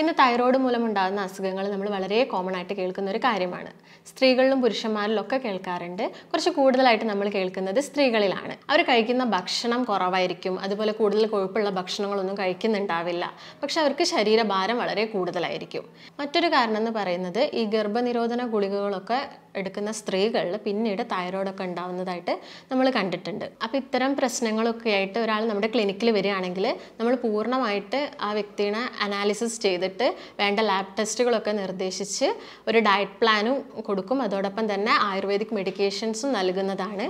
ഇന്ന് തൈറോയ്ഡ് മൂലമുണ്ടാകുന്ന അസുഖങ്ങൾ നമ്മൾ വളരെ കോമൺ ആയിട്ട് കേൾക്കുന്ന ഒരു കാര്യമാണ് സ്ത്രീകളിലും പുരുഷന്മാരിലും ഒക്കെ കേൾക്കാറുണ്ട് കുറച്ച് കൂടുതലായിട്ട് നമ്മൾ കേൾക്കുന്നത് സ്ത്രീകളിലാണ് അവർ കഴിക്കുന്ന ഭക്ഷണം കുറവായിരിക്കും അതുപോലെ കൂടുതൽ കൊഴുപ്പുള്ള ഭക്ഷണങ്ങളൊന്നും കഴിക്കുന്നുണ്ടാവില്ല പക്ഷെ അവർക്ക് ശരീരഭാരം വളരെ കൂടുതലായിരിക്കും മറ്റൊരു കാരണം എന്ന് പറയുന്നത് ഈ ഗർഭനിരോധന ഗുളികകളൊക്കെ എടുക്കുന്ന സ്ത്രീകളിൽ പിന്നീട് തൈറോയിഡൊക്കെ ഉണ്ടാവുന്നതായിട്ട് നമ്മൾ കണ്ടിട്ടുണ്ട് അപ്പോൾ ഇത്തരം പ്രശ്നങ്ങളൊക്കെ ആയിട്ട് ഒരാൾ നമ്മുടെ ക്ലിനിക്കിൽ വരികയാണെങ്കിൽ നമ്മൾ പൂർണ്ണമായിട്ട് ആ വ്യക്തിനെ അനാലിസിസ് ചെയ്തിട്ട് വേണ്ട ലാബ് ടെസ്റ്റുകളൊക്കെ നിർദ്ദേശിച്ച് ഒരു ഡയറ്റ് പ്ലാനും കൊടുക്കും അതോടൊപ്പം തന്നെ ആയുർവേദിക് മെഡിക്കേഷൻസും നൽകുന്നതാണ്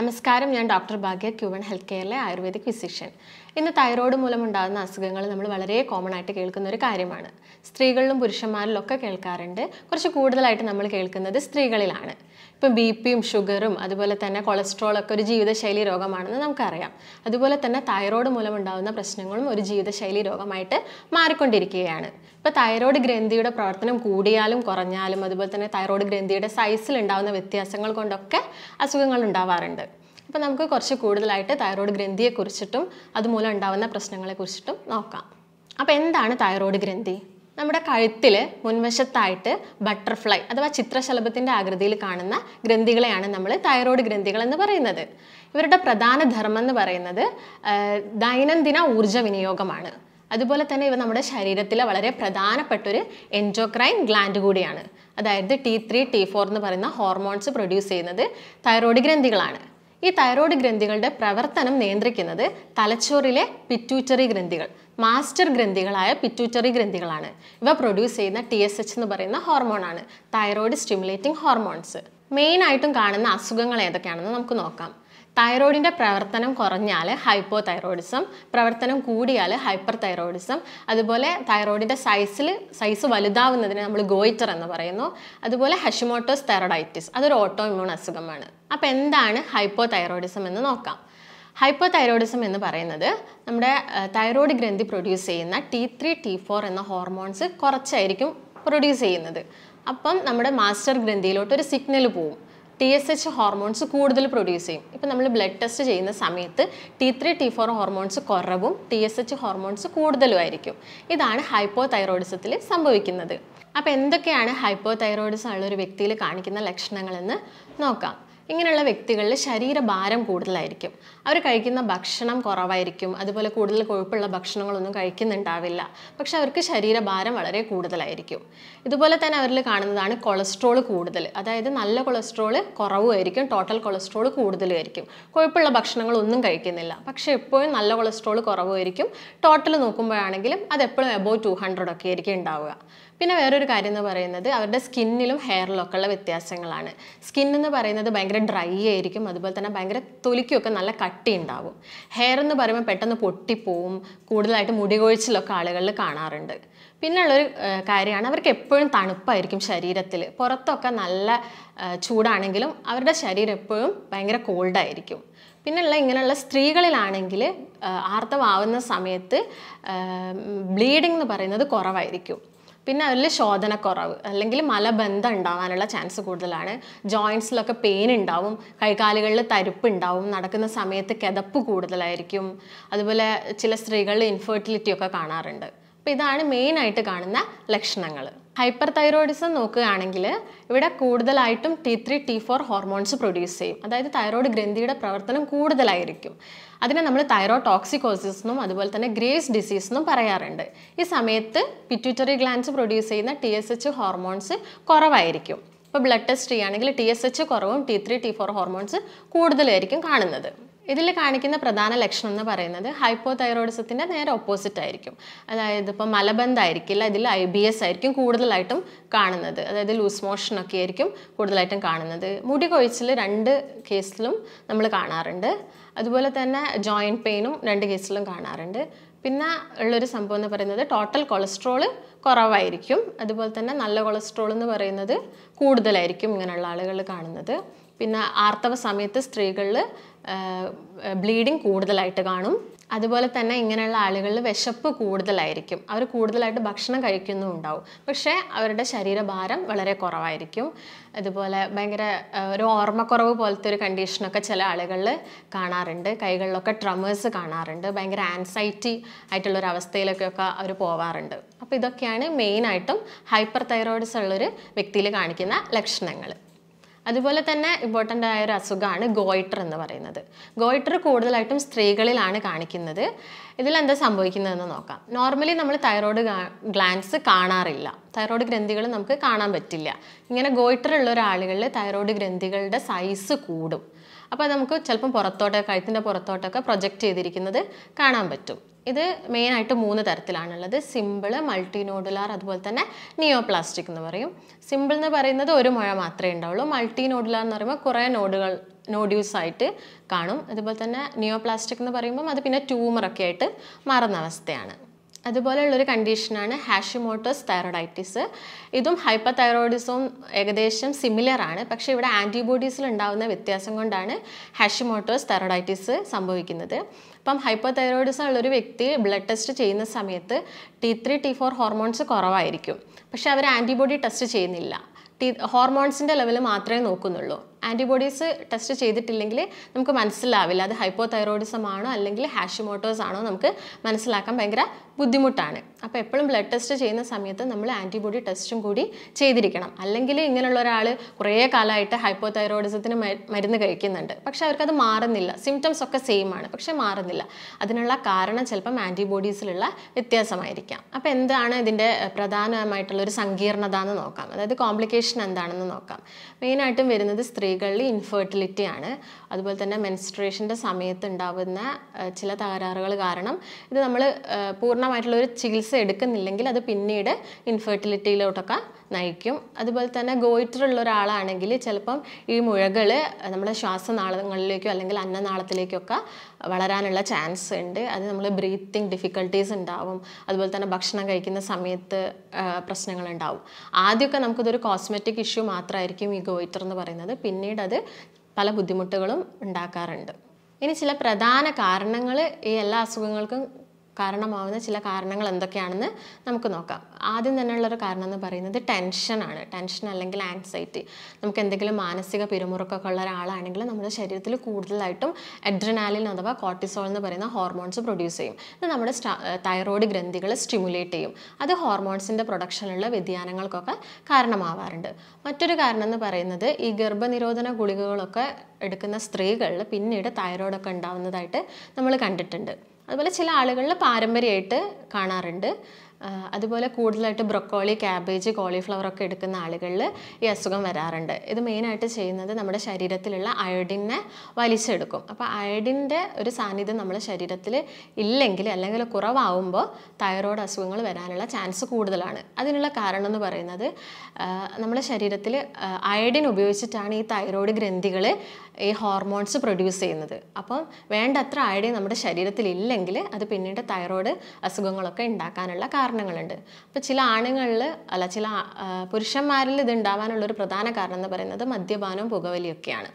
നമസ്കാരം ഞാൻ ഡോക്ടർ ഭാഗ്യ ക്യൂവൺ ഹെൽത്ത് കെയറിലെ ആയുർവേദിക് ഫിസിഷ്യൻ ഇന്ന് തൈറോയ്ഡ് മൂലം ഉണ്ടാകുന്ന അസുഖങ്ങൾ നമ്മൾ വളരെ കോമൺ ആയിട്ട് കേൾക്കുന്ന ഒരു കാര്യമാണ് സ്ത്രീകളിലും പുരുഷന്മാരിലും ഒക്കെ കേൾക്കാറുണ്ട് കുറച്ച് കൂടുതലായിട്ട് നമ്മൾ കേൾക്കുന്നത് സ്ത്രീകളിലാണ് ഇപ്പം ബി പിയും ഷുഗറും അതുപോലെ തന്നെ കൊളസ്ട്രോളൊക്കെ ഒരു ജീവിതശൈലി രോഗമാണെന്ന് നമുക്കറിയാം അതുപോലെ തന്നെ തൈറോയ്ഡ് മൂലം ഉണ്ടാകുന്ന പ്രശ്നങ്ങളും ഒരു ജീവിതശൈലി രോഗമായിട്ട് മാറിക്കൊണ്ടിരിക്കുകയാണ് ഇപ്പോൾ തൈറോയ്ഡ് ഗ്രന്ഥിയുടെ പ്രവർത്തനം കൂടിയാലും കുറഞ്ഞാലും അതുപോലെ തന്നെ തൈറോയ്ഡ് ഗ്രന്ഥിയുടെ സൈസിൽ ഉണ്ടാകുന്ന വ്യത്യാസങ്ങൾ കൊണ്ടൊക്കെ അസുഖങ്ങൾ ഉണ്ടാവാറുണ്ട് അപ്പോൾ നമുക്ക് കുറച്ച് കൂടുതലായിട്ട് തൈറോയ്ഡ് ഗ്രന്ഥിയെക്കുറിച്ചിട്ടും അതുമൂലം ഉണ്ടാകുന്ന പ്രശ്നങ്ങളെക്കുറിച്ചിട്ടും നോക്കാം അപ്പോൾ എന്താണ് തൈറോയ്ഡ് ഗ്രന്ഥി നമ്മുടെ കഴുത്തിൽ മുൻവശത്തായിട്ട് ബട്ടർഫ്ലൈ അഥവാ ചിത്രശലഭത്തിൻ്റെ ആകൃതിയിൽ കാണുന്ന ഗ്രന്ഥികളെയാണ് നമ്മൾ തൈറോയ്ഡ് ഗ്രന്ഥികൾ എന്ന് പറയുന്നത് ഇവരുടെ പ്രധാന ധർമ്മം എന്ന് പറയുന്നത് ദൈനംദിന ഊർജ വിനിയോഗമാണ് അതുപോലെ തന്നെ ഇവ നമ്മുടെ ശരീരത്തിലെ വളരെ പ്രധാനപ്പെട്ടൊരു എൻജോക്രൈൻ ഗ്ലാൻഡ് കൂടിയാണ് അതായത് ടി ത്രീ ടി ഫോർ എന്ന് പറയുന്ന ഹോർമോൺസ് പ്രൊഡ്യൂസ് ചെയ്യുന്നത് തൈറോയ്ഡ് ഗ്രന്ഥികളാണ് ഈ തൈറോയ്ഡ് ഗ്രന്ഥികളുടെ പ്രവർത്തനം നിയന്ത്രിക്കുന്നത് തലച്ചോറിലെ പിറ്റ്യൂറ്ററി ഗ്രന്ഥികൾ മാസ്റ്റർ ഗ്രന്ഥികളായ പിറ്റ്യൂറ്ററി ഗ്രന്ഥികളാണ് ഇവ പ്രൊഡ്യൂസ് ചെയ്യുന്ന ടി എസ് എച്ച് എന്ന് പറയുന്ന ഹോർമോണാണ് തൈറോയ്ഡ് സ്റ്റിമുലേറ്റിംഗ് ഹോർമോൺസ് മെയിൻ ആയിട്ടും കാണുന്ന അസുഖങ്ങൾ ഏതൊക്കെയാണെന്ന് നമുക്ക് നോക്കാം തൈറോയിഡിൻ്റെ പ്രവർത്തനം കുറഞ്ഞാൽ ഹൈപ്പോ തൈറോയിഡിസം പ്രവർത്തനം കൂടിയാൽ ഹൈപ്പർ തൈറോയിഡിസം അതുപോലെ തൈറോയിഡിൻ്റെ സൈസിൽ സൈസ് വലുതാവുന്നതിന് നമ്മൾ ഗോയിറ്റർ എന്ന് പറയുന്നു അതുപോലെ ഹഷിമോട്ടോസ് തൈറോഡൈറ്റിസ് അതൊരു ഓട്ടോ ഇമ്യൂൺ അസുഖമാണ് അപ്പോൾ എന്താണ് ഹൈപ്പോ തൈറോയിഡിസം എന്ന് നോക്കാം ഹൈപ്പോ തൈറോയിഡിസം എന്ന് പറയുന്നത് നമ്മുടെ തൈറോയിഡ് ഗ്രന്ഥി പ്രൊഡ്യൂസ് ചെയ്യുന്ന ടി ത്രീ ടി ഫോർ എന്ന ഹോർമോൺസ് കുറച്ചായിരിക്കും പ്രൊഡ്യൂസ് ചെയ്യുന്നത് അപ്പം നമ്മുടെ മാസ്റ്റർ ഗ്രന്ഥിയിലോട്ട് ഒരു സിഗ്നൽ പോവും ടി എസ് എച്ച് ഹോർമോൺസ് കൂടുതൽ പ്രൊഡ്യൂസ് ചെയ്യും ഇപ്പം നമ്മൾ ബ്ലഡ് ടെസ്റ്റ് ചെയ്യുന്ന സമയത്ത് T three T four hormones കുറവും ടി എസ് എച്ച് ഹോർമോൺസ് ആയിരിക്കും ഇതാണ് ഹൈപ്പോ തൈറോയിഡിസത്തിൽ സംഭവിക്കുന്നത് അപ്പോൾ എന്തൊക്കെയാണ് ഹൈപ്പോ തൈറോയിഡിസം ഉള്ള ഒരു വ്യക്തിയിൽ കാണിക്കുന്ന ലക്ഷണങ്ങളെന്ന് നോക്കാം ഇങ്ങനെയുള്ള വ്യക്തികളിൽ ശരീരഭാരം കൂടുതലായിരിക്കും അവർ കഴിക്കുന്ന ഭക്ഷണം കുറവായിരിക്കും അതുപോലെ കൂടുതൽ കൊഴുപ്പുള്ള ഭക്ഷണങ്ങളൊന്നും കഴിക്കുന്നുണ്ടാവില്ല പക്ഷെ അവർക്ക് ശരീരഭാരം വളരെ കൂടുതലായിരിക്കും ഇതുപോലെ തന്നെ അവരിൽ കാണുന്നതാണ് കൊളസ്ട്രോൾ കൂടുതൽ അതായത് നല്ല കൊളസ്ട്രോൾ കുറവുമായിരിക്കും ടോട്ടൽ കൊളസ്ട്രോൾ കൂടുതലുമായിരിക്കും കൊഴുപ്പുള്ള ഭക്ഷണങ്ങളൊന്നും കഴിക്കുന്നില്ല പക്ഷേ എപ്പോഴും നല്ല കൊളസ്ട്രോൾ കുറവുമായിരിക്കും ടോട്ടൽ നോക്കുമ്പോഴാണെങ്കിലും അത് എപ്പോഴും എബോ ടു ഹൺഡ്രഡ് ഒക്കെ ആയിരിക്കും ഉണ്ടാവുക പിന്നെ വേറൊരു കാര്യം എന്ന് പറയുന്നത് അവരുടെ സ്കിന്നിലും ഹെയറിലും ഒക്കെ ഉള്ള വ്യത്യാസങ്ങളാണ് സ്കിൻ എന്ന് പറയുന്നത് ഭയങ്കര ഡ്രൈ ആയിരിക്കും അതുപോലെ തന്നെ ഭയങ്കര തൊലിക്കുമൊക്കെ നല്ല കട്ടി ഉണ്ടാവും ഹെയർ എന്ന് പറയുമ്പോൾ പെട്ടെന്ന് പൊട്ടിപ്പോവും കൂടുതലായിട്ട് മുടി കൊഴിച്ചിലൊക്കെ ആളുകളിൽ കാണാറുണ്ട് പിന്നെയുള്ളൊരു കാര്യമാണ് അവർക്ക് എപ്പോഴും തണുപ്പായിരിക്കും ശരീരത്തിൽ പുറത്തൊക്കെ നല്ല ചൂടാണെങ്കിലും അവരുടെ ശരീരം എപ്പോഴും ഭയങ്കര കോൾഡായിരിക്കും പിന്നെയുള്ള ഇങ്ങനെയുള്ള സ്ത്രീകളിലാണെങ്കിൽ ആർത്തവാവുന്ന സമയത്ത് ബ്ലീഡിംഗ് എന്ന് പറയുന്നത് കുറവായിരിക്കും പിന്നെ അതിൽ ശോധനക്കുറവ് അല്ലെങ്കിൽ മലബന്ധം ഉണ്ടാവാനുള്ള ചാൻസ് കൂടുതലാണ് ജോയിൻസിലൊക്കെ പെയിൻ ഉണ്ടാവും കൈകാലുകളിൽ തരിപ്പ് ഉണ്ടാവും നടക്കുന്ന സമയത്ത് കിതപ്പ് കൂടുതലായിരിക്കും അതുപോലെ ചില സ്ത്രീകളിൽ ഇൻഫെർട്ടിലിറ്റി ഒക്കെ കാണാറുണ്ട് അപ്പോൾ ഇതാണ് മെയിനായിട്ട് കാണുന്ന ലക്ഷണങ്ങൾ ഹൈപ്പർ തൈറോയിഡിസം നോക്കുകയാണെങ്കിൽ ഇവിടെ കൂടുതലായിട്ടും T three T four hormones produce ചെയ്യും അതായത് തൈറോയ്ഡ് ഗ്രന്ഥിയുടെ പ്രവർത്തനം കൂടുതലായിരിക്കും അതിനെ നമ്മൾ തൈറോ ടോക്സിക്കോസിസ് എന്നും അതുപോലെ തന്നെ ഗ്രേസ് ഡിസീസ് എന്നും പറയാറുണ്ട് ഈ സമയത്ത് പിറ്റ്യൂട്ടറി ഗ്ലാൻസ് പ്രൊഡ്യൂസ് ചെയ്യുന്ന ടി എസ് എച്ച് ഹോർമോൺസ് കുറവായിരിക്കും ഇപ്പോൾ ബ്ലഡ് ടെസ്റ്റ് ചെയ്യുകയാണെങ്കിൽ ടി എസ് എച്ച് കുറവും T three T four hormones കൂടുതലായിരിക്കും കാണുന്നത് ഇതിൽ കാണിക്കുന്ന പ്രധാന ലക്ഷണം എന്ന് പറയുന്നത് തൈറോയിഡിസത്തിൻ്റെ നേരെ ഓപ്പോസിറ്റ് ആയിരിക്കും അതായത് ഇപ്പോൾ മലബന്ധമായിരിക്കില്ല ഇതിൽ ഐ ബി എസ് ആയിരിക്കും കൂടുതലായിട്ടും കാണുന്നത് അതായത് ലൂസ് മോഷൻ ഒക്കെ ആയിരിക്കും കൂടുതലായിട്ടും കാണുന്നത് മുടി കൊഴിച്ചിൽ രണ്ട് കേസിലും നമ്മൾ കാണാറുണ്ട് അതുപോലെ തന്നെ ജോയിൻറ്റ് പെയിനും രണ്ട് കേസിലും കാണാറുണ്ട് പിന്നെ ഉള്ളൊരു സംഭവം എന്ന് പറയുന്നത് ടോട്ടൽ കൊളസ്ട്രോൾ കുറവായിരിക്കും അതുപോലെ തന്നെ നല്ല കൊളസ്ട്രോൾ എന്ന് പറയുന്നത് കൂടുതലായിരിക്കും ഇങ്ങനെയുള്ള ആളുകൾ കാണുന്നത് പിന്നെ ആർത്തവ സമയത്ത് സ്ത്രീകളിൽ ബ്ലീഡിങ് കൂടുതലായിട്ട് കാണും അതുപോലെ തന്നെ ഇങ്ങനെയുള്ള ആളുകളിൽ വിശപ്പ് കൂടുതലായിരിക്കും അവർ കൂടുതലായിട്ട് ഭക്ഷണം കഴിക്കുന്നുണ്ടാവും പക്ഷേ അവരുടെ ശരീരഭാരം വളരെ കുറവായിരിക്കും അതുപോലെ ഭയങ്കര ഒരു ഓർമ്മക്കുറവ് പോലത്തെ ഒരു കണ്ടീഷനൊക്കെ ചില ആളുകളിൽ കാണാറുണ്ട് കൈകളിലൊക്കെ ട്രമേഴ്സ് കാണാറുണ്ട് ഭയങ്കര ആൻസൈറ്റി ആയിട്ടുള്ള ഒരു അവസ്ഥയിലൊക്കെയൊക്കെ അവർ പോവാറുണ്ട് അപ്പോൾ ഇതൊക്കെയാണ് മെയിനായിട്ടും ഹൈപ്പർ തൈറോയിഡ്സ് ഉള്ളൊരു വ്യക്തിയിൽ കാണിക്കുന്ന ലക്ഷണങ്ങൾ അതുപോലെ തന്നെ ഇമ്പോർട്ടൻ്റ് ആയ ഒരു അസുഖമാണ് ഗോയിറ്റർ എന്ന് പറയുന്നത് ഗോയിറ്റർ കൂടുതലായിട്ടും സ്ത്രീകളിലാണ് കാണിക്കുന്നത് ഇതിലെന്താ സംഭവിക്കുന്നതെന്ന് നോക്കാം നോർമലി നമ്മൾ തൈറോയ്ഡ് ഗ്ലാൻസ് കാണാറില്ല തൈറോയ്ഡ് ഗ്രന്ഥികൾ നമുക്ക് കാണാൻ പറ്റില്ല ഇങ്ങനെ ഗോയിറ്റർ ഉള്ള ഒരാളുകളിൽ തൈറോയ്ഡ് ഗ്രന്ഥികളുടെ സൈസ് കൂടും അപ്പോൾ നമുക്ക് ചിലപ്പം പുറത്തോട്ടൊക്കെ കഴുത്തിൻ്റെ പുറത്തോട്ടൊക്കെ പ്രൊജക്റ്റ് ചെയ്തിരിക്കുന്നത് കാണാൻ പറ്റും ഇത് മെയിനായിട്ട് മൂന്ന് തരത്തിലാണുള്ളത് സിമ്പിൾ മൾട്ടിനോഡുലാർ അതുപോലെ തന്നെ നിയോ പ്ലാസ്റ്റിക് എന്ന് പറയും സിമ്പിൾ എന്ന് പറയുന്നത് ഒരു മുഴ മാത്രമേ ഉണ്ടാവുള്ളൂ മൾട്ടിനോഡുലാർ എന്ന് പറയുമ്പോൾ കുറേ നോഡുകൾ നോഡ്യൂസ് ആയിട്ട് കാണും അതുപോലെ തന്നെ നിയോ പ്ലാസ്റ്റിക് എന്ന് പറയുമ്പം അത് പിന്നെ ട്യൂമറൊക്കെ ആയിട്ട് മാറുന്ന അവസ്ഥയാണ് അതുപോലെയുള്ളൊരു കണ്ടീഷനാണ് ഹാഷിമോട്ടോസ് തൈറോഡൈറ്റിസ് ഇതും ഹൈപ്പർ തൈറോയിഡിസവും ഏകദേശം സിമിലർ ആണ് പക്ഷേ ഇവിടെ ആൻറ്റിബോഡീസിൽ ഉണ്ടാകുന്ന വ്യത്യാസം കൊണ്ടാണ് ഹാഷിമോട്ടോസ് തൈറോഡൈറ്റിസ് സംഭവിക്കുന്നത് ഇപ്പം ഹൈപ്പോ തൈറോയിഡിസം ഉള്ളൊരു വ്യക്തി ബ്ലഡ് ടെസ്റ്റ് ചെയ്യുന്ന സമയത്ത് T three T four hormones കുറവായിരിക്കും പക്ഷെ അവർ ആൻറ്റിബോഡി ടെസ്റ്റ് ചെയ്യുന്നില്ല ടി ഹോർമോൺസിൻ്റെ ലെവൽ മാത്രമേ നോക്കുന്നുള്ളൂ ആൻറ്റിബോഡീസ് ടെസ്റ്റ് ചെയ്തിട്ടില്ലെങ്കിൽ നമുക്ക് മനസ്സിലാവില്ല അത് ഹൈപ്പോ തൈറോയിഡിസം ആണോ അല്ലെങ്കിൽ ഹാഷിമോട്ടോസ് ആണോ നമുക്ക് മനസ്സിലാക്കാൻ ഭയങ്കര ബുദ്ധിമുട്ടാണ് അപ്പോൾ എപ്പോഴും ബ്ലഡ് ടെസ്റ്റ് ചെയ്യുന്ന സമയത്ത് നമ്മൾ ആൻറ്റിബോഡി ടെസ്റ്റും കൂടി ചെയ്തിരിക്കണം അല്ലെങ്കിൽ ഇങ്ങനെയുള്ള ഒരാൾ കുറേ കാലമായിട്ട് ഹൈപ്പോ തൈറോയിഡിസത്തിന് മരുന്ന് കഴിക്കുന്നുണ്ട് പക്ഷേ അവർക്കത് മാറുന്നില്ല സിംറ്റംസ് ഒക്കെ സെയിം ആണ് പക്ഷേ മാറുന്നില്ല അതിനുള്ള കാരണം ചിലപ്പം ആൻറ്റിബോഡീസിലുള്ള വ്യത്യാസമായിരിക്കാം അപ്പോൾ എന്താണ് ഇതിൻ്റെ പ്രധാനമായിട്ടുള്ള ഒരു സങ്കീർണത എന്ന് നോക്കാം അതായത് കോംപ്ലിക്കേഷൻ എന്താണെന്ന് നോക്കാം മെയിനായിട്ടും വരുന്നത് സ്ത്രീ സ്ത്രീകളിൽ ഇൻഫെർട്ടിലിറ്റി ആണ് അതുപോലെ തന്നെ മെൻസ്ട്രേഷൻ്റെ സമയത്ത് ഉണ്ടാകുന്ന ചില തകരാറുകൾ കാരണം ഇത് നമ്മൾ പൂർണ്ണമായിട്ടുള്ള ഒരു ചികിത്സ എടുക്കുന്നില്ലെങ്കിൽ അത് പിന്നീട് ഇൻഫെർട്ടിലിറ്റിയിലോട്ടൊക്കെ നയിക്കും അതുപോലെ തന്നെ ഗോയിറ്ററുള്ള ഒരാളാണെങ്കിൽ ചിലപ്പം ഈ മുഴകൾ നമ്മുടെ ശ്വാസനാളങ്ങളിലേക്കോ അല്ലെങ്കിൽ അന്നനാളത്തിലേക്കൊക്കെ വളരാനുള്ള ചാൻസ് ഉണ്ട് അത് നമ്മൾ ബ്രീത്തിങ് ഡിഫിക്കൽട്ടീസ് ഉണ്ടാവും അതുപോലെ തന്നെ ഭക്ഷണം കഴിക്കുന്ന സമയത്ത് പ്രശ്നങ്ങൾ ഉണ്ടാവും ആദ്യമൊക്കെ നമുക്കിതൊരു കോസ്മെറ്റിക് ഇഷ്യൂ മാത്രമായിരിക്കും ഈ ഗോയിറ്റർ എന്ന് പറയുന്നത് പിന്നീട് അത് പല ബുദ്ധിമുട്ടുകളും ഉണ്ടാക്കാറുണ്ട് ഇനി ചില പ്രധാന കാരണങ്ങൾ ഈ എല്ലാ അസുഖങ്ങൾക്കും കാരണമാവുന്ന ചില കാരണങ്ങൾ എന്തൊക്കെയാണെന്ന് നമുക്ക് നോക്കാം ആദ്യം തന്നെ ഉള്ളൊരു കാരണം എന്ന് പറയുന്നത് ടെൻഷനാണ് ടെൻഷൻ അല്ലെങ്കിൽ ആൻസൈറ്റി നമുക്ക് എന്തെങ്കിലും മാനസിക പിരിമുറുക്കൊക്കെ ഉള്ള ഒരാളാണെങ്കിൽ നമ്മുടെ ശരീരത്തിൽ കൂടുതലായിട്ടും എഡ്രനാലിൻ അഥവാ കോർട്ടിസോൾ എന്ന് പറയുന്ന ഹോർമോൺസ് പ്രൊഡ്യൂസ് ചെയ്യും ഇത് നമ്മുടെ തൈറോയ്ഡ് ഗ്രന്ഥികളെ സ്റ്റിമുലേറ്റ് ചെയ്യും അത് ഹോർമോൺസിൻ്റെ പ്രൊഡക്ഷനിലുള്ള വ്യതിയാനങ്ങൾക്കൊക്കെ കാരണമാവാറുണ്ട് മറ്റൊരു കാരണം എന്ന് പറയുന്നത് ഈ ഗർഭനിരോധന ഗുളികകളൊക്കെ എടുക്കുന്ന സ്ത്രീകളിൽ പിന്നീട് തൈറോയിഡൊക്കെ ഉണ്ടാവുന്നതായിട്ട് നമ്മൾ കണ്ടിട്ടുണ്ട് അതുപോലെ ചില ആളുകളിൽ പാരമ്പര്യമായിട്ട് കാണാറുണ്ട് അതുപോലെ കൂടുതലായിട്ട് ബ്രൊക്കോളി ക്യാബേജ് കോളിഫ്ലവർ ഒക്കെ എടുക്കുന്ന ആളുകളിൽ ഈ അസുഖം വരാറുണ്ട് ഇത് മെയിനായിട്ട് ചെയ്യുന്നത് നമ്മുടെ ശരീരത്തിലുള്ള അയഡിനെ വലിച്ചെടുക്കും അപ്പോൾ അയഡിൻ്റെ ഒരു സാന്നിധ്യം നമ്മുടെ ശരീരത്തിൽ ഇല്ലെങ്കിൽ അല്ലെങ്കിൽ കുറവാകുമ്പോൾ തൈറോയ്ഡ് അസുഖങ്ങൾ വരാനുള്ള ചാൻസ് കൂടുതലാണ് അതിനുള്ള കാരണം എന്ന് പറയുന്നത് നമ്മുടെ ശരീരത്തിൽ അയഡിൻ ഉപയോഗിച്ചിട്ടാണ് ഈ തൈറോയ്ഡ് ഗ്രന്ഥികൾ ഈ ഹോർമോൺസ് പ്രൊഡ്യൂസ് ചെയ്യുന്നത് അപ്പം വേണ്ടത്ര അയഡിൻ നമ്മുടെ ശരീരത്തിൽ ഇല്ലെങ്കിൽ അത് പിന്നീട് തൈറോയ്ഡ് അസുഖങ്ങളൊക്കെ ഉണ്ടാക്കാനുള്ള കാരണം കാരണങ്ങളുണ്ട് അപ്പോൾ ചില ആണുങ്ങളിൽ അല്ല ചില പുരുഷന്മാരിൽ ഇത് ഉണ്ടാവാനുള്ള ഒരു പ്രധാന കാരണം എന്ന് പറയുന്നത് മദ്യപാനവും പുകവലിയൊക്കെയാണ്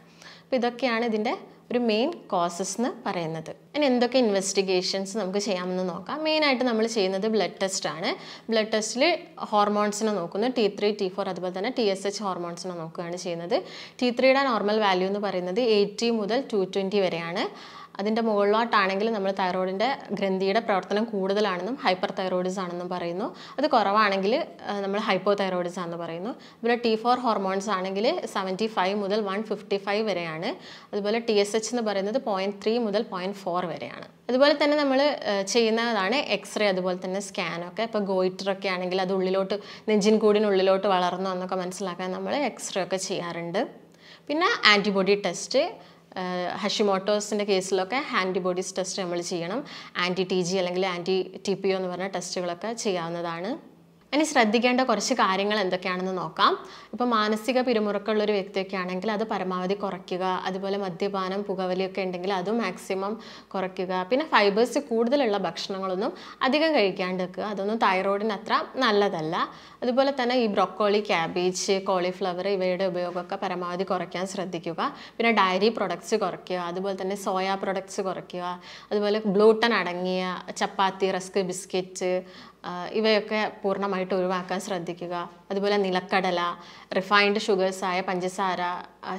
അപ്പോൾ ഇതൊക്കെയാണ് ഇതിൻ്റെ ഒരു മെയിൻ കോസസ് എന്ന് പറയുന്നത് ഇനി എന്തൊക്കെ ഇൻവെസ്റ്റിഗേഷൻസ് നമുക്ക് ചെയ്യാമെന്ന് നോക്കാം മെയിനായിട്ട് നമ്മൾ ചെയ്യുന്നത് ബ്ലഡ് ടെസ്റ്റ് ആണ് ബ്ലഡ് ടെസ്റ്റിൽ ഹോർമോൺസിനെ നോക്കുന്നു ടി ത്രീ ടി ഫോർ അതുപോലെ തന്നെ ടി എസ് എച്ച് ഹോർമോൺസിനെ നോക്കുകയാണ് ചെയ്യുന്നത് ടി ത്രീയുടെ നോർമൽ വാല്യൂ എന്ന് പറയുന്നത് എയ്റ്റി മുതൽ ടു ട്വൻറ്റി വരെയാണ് അതിൻ്റെ മുകളിലോട്ടാണെങ്കിൽ നമ്മൾ തൈറോയിഡിൻ്റെ ഗ്രന്ഥിയുടെ പ്രവർത്തനം കൂടുതലാണെന്നും ഹൈപ്പർ തൈറോയിഡിസ് ആണെന്നും പറയുന്നു അത് കുറവാണെങ്കിൽ നമ്മൾ ഹൈപ്പോ തൈറോയിഡിസ് ആണെന്ന് പറയുന്നു അതുപോലെ ടി ഫോർ ഹോർമോൺസ് ആണെങ്കിൽ സെവൻറ്റി ഫൈവ് മുതൽ വൺ ഫിഫ്റ്റി ഫൈവ് വരെയാണ് അതുപോലെ ടി എസ് എച്ച് എന്ന് പറയുന്നത് പോയിൻറ്റ് ത്രീ മുതൽ പോയിൻറ്റ് ഫോർ വരെയാണ് അതുപോലെ തന്നെ നമ്മൾ ചെയ്യുന്നതാണ് എക്സ്റേ അതുപോലെ തന്നെ സ്കാനൊക്കെ ഇപ്പോൾ ഗോയിറ്ററൊക്കെ ആണെങ്കിൽ അത് ഉള്ളിലോട്ട് നെഞ്ചിൻ കൂടിനുള്ളിലോട്ട് വളർന്നു എന്നൊക്കെ മനസ്സിലാക്കാൻ നമ്മൾ എക്സ്റേ ഒക്കെ ചെയ്യാറുണ്ട് പിന്നെ ആൻറ്റിബോഡി ടെസ്റ്റ് ഹഷിമോട്ടോസിൻ്റെ കേസിലൊക്കെ ആൻറ്റിബോഡീസ് ടെസ്റ്റ് നമ്മൾ ചെയ്യണം ആൻറ്റി ടി ജി അല്ലെങ്കിൽ ആൻറ്റി ടി പി ഒ എന്ന് പറഞ്ഞ ടെസ്റ്റുകളൊക്കെ ചെയ്യാവുന്നതാണ് ഇനി ശ്രദ്ധിക്കേണ്ട കുറച്ച് കാര്യങ്ങൾ എന്തൊക്കെയാണെന്ന് നോക്കാം ഇപ്പോൾ മാനസിക പിരിമുറുക്കമുള്ള ഒരു വ്യക്തിയൊക്കെ ആണെങ്കിൽ അത് പരമാവധി കുറയ്ക്കുക അതുപോലെ മദ്യപാനം പുകവലിയൊക്കെ ഉണ്ടെങ്കിൽ അതും മാക്സിമം കുറയ്ക്കുക പിന്നെ ഫൈബേഴ്സ് കൂടുതലുള്ള ഭക്ഷണങ്ങളൊന്നും അധികം കഴിക്കാണ്ട് വെക്കുക അതൊന്നും തൈറോയിഡിന് അത്ര നല്ലതല്ല അതുപോലെ തന്നെ ഈ ബ്രൊക്കോളി ക്യാബേജ് കോളിഫ്ലവർ ഇവയുടെ ഉപയോഗമൊക്കെ പരമാവധി കുറയ്ക്കാൻ ശ്രദ്ധിക്കുക പിന്നെ ഡയറി പ്രൊഡക്ട്സ് കുറയ്ക്കുക അതുപോലെ തന്നെ സോയാ പ്രൊഡക്ട്സ് കുറയ്ക്കുക അതുപോലെ ബ്ലൂട്ടൺ അടങ്ങിയ ചപ്പാത്തി റസ്ക് ബിസ്ക്കറ്റ് ഇവയൊക്കെ പൂർണ്ണമായിട്ട് ഒഴിവാക്കാൻ ശ്രദ്ധിക്കുക അതുപോലെ നിലക്കടല റിഫൈൻഡ് ഷുഗേഴ്സ് ആയ പഞ്ചസാര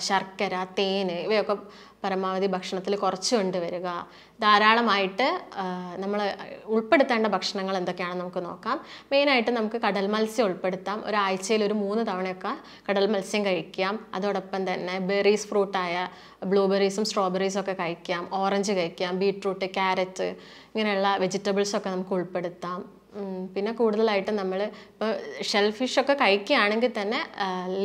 ശർക്കര തേന് ഇവയൊക്കെ പരമാവധി ഭക്ഷണത്തിൽ കുറച്ച് കൊണ്ടുവരിക ധാരാളമായിട്ട് നമ്മൾ ഉൾപ്പെടുത്തേണ്ട ഭക്ഷണങ്ങൾ എന്തൊക്കെയാണെന്ന് നമുക്ക് നോക്കാം മെയിനായിട്ട് നമുക്ക് കടൽ മത്സ്യം ഉൾപ്പെടുത്താം ഒരാഴ്ചയിൽ ഒരു മൂന്ന് തവണയൊക്കെ കടൽ മത്സ്യം കഴിക്കാം അതോടൊപ്പം തന്നെ ബെറീസ് ഫ്രൂട്ടായ ബ്ലൂബെറീസും സ്ട്രോബെറീസും ഒക്കെ കഴിക്കാം ഓറഞ്ച് കഴിക്കാം ബീട്രൂട്ട് ക്യാരറ്റ് ഇങ്ങനെയുള്ള വെജിറ്റബിൾസൊക്കെ നമുക്ക് ഉൾപ്പെടുത്താം പിന്നെ കൂടുതലായിട്ട് നമ്മൾ ഇപ്പോൾ ഷെൽ കഴിക്കുകയാണെങ്കിൽ തന്നെ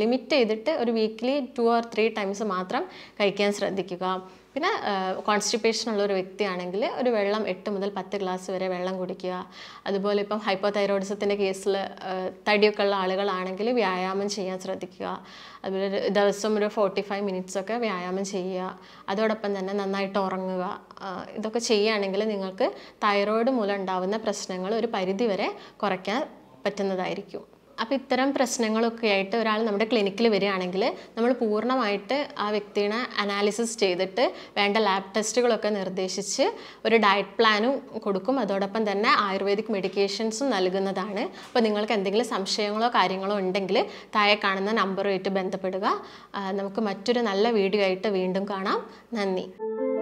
ലിമിറ്റ് ചെയ്തിട്ട് ഒരു weekly two or three times മാത്രം കഴിക്കാൻ ശ്രദ്ധിക്കുക പിന്നെ കോൺസ്റ്റിപ്പേഷൻ ഉള്ള ഒരു വ്യക്തിയാണെങ്കിൽ ഒരു വെള്ളം എട്ട് മുതൽ പത്ത് ഗ്ലാസ് വരെ വെള്ളം കുടിക്കുക അതുപോലെ ഇപ്പം ഹൈപ്പോതൈറോയിഡിസത്തിൻ്റെ കേസിൽ തടിയൊക്കെ ഉള്ള ആളുകളാണെങ്കിൽ വ്യായാമം ചെയ്യാൻ ശ്രദ്ധിക്കുക അതുപോലെ ദിവസം ഒരു ഫോർട്ടി ഫൈവ് മിനിറ്റ്സൊക്കെ വ്യായാമം ചെയ്യുക അതോടൊപ്പം തന്നെ നന്നായിട്ട് ഉറങ്ങുക ഇതൊക്കെ ചെയ്യുകയാണെങ്കിൽ നിങ്ങൾക്ക് തൈറോയിഡ് മൂലം ഉണ്ടാവുന്ന പ്രശ്നങ്ങൾ ഒരു പരിധി വരെ കുറയ്ക്കാൻ പറ്റുന്നതായിരിക്കും അപ്പോൾ ഇത്തരം പ്രശ്നങ്ങളൊക്കെ ആയിട്ട് ഒരാൾ നമ്മുടെ ക്ലിനിക്കിൽ വരികയാണെങ്കിൽ നമ്മൾ പൂർണ്ണമായിട്ട് ആ വ്യക്തിനെ അനാലിസിസ് ചെയ്തിട്ട് വേണ്ട ലാബ് ടെസ്റ്റുകളൊക്കെ നിർദ്ദേശിച്ച് ഒരു ഡയറ്റ് പ്ലാനും കൊടുക്കും അതോടൊപ്പം തന്നെ ആയുർവേദിക് മെഡിക്കേഷൻസും നൽകുന്നതാണ് അപ്പോൾ നിങ്ങൾക്ക് എന്തെങ്കിലും സംശയങ്ങളോ കാര്യങ്ങളോ ഉണ്ടെങ്കിൽ താഴെ കാണുന്ന നമ്പറുമായിട്ട് ബന്ധപ്പെടുക നമുക്ക് മറ്റൊരു നല്ല വീഡിയോ ആയിട്ട് വീണ്ടും കാണാം നന്ദി